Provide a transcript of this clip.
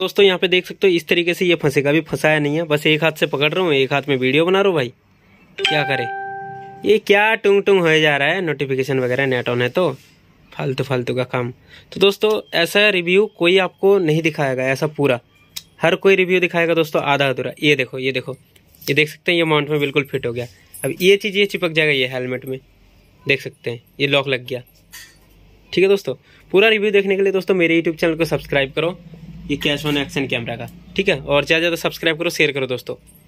दोस्तों यहाँ पे देख सकते हो इस तरीके से ये फंसेगा भी फंसाया नहीं है बस एक हाथ से पकड़ रहा हूँ एक हाथ में वीडियो बना रहा हूँ भाई क्या करे ये क्या टुंग टुंग हो जा रहा है नोटिफिकेशन वगैरह नेट ऑन है तो फालतू फालतू का काम तो दोस्तों ऐसा रिव्यू कोई आपको नहीं दिखाएगा ऐसा पूरा हर कोई रिव्यू दिखाएगा दोस्तों आधा अधूरा ये देखो ये देखो ये देख सकते हैं ये माउंट में बिल्कुल फिट हो गया अब ये चीज़ ये चिपक जाएगा ये हेलमेट में देख सकते हैं ये लॉक लग गया ठीक है दोस्तों पूरा रिव्यू देखने के लिए दोस्तों मेरे यूट्यूब चैनल को सब्सक्राइब करो ये कैश ऑन एक्शन कैमरा का ठीक है और ज़्यादा ज़्यादा सब्सक्राइब करो शेयर करो दोस्तों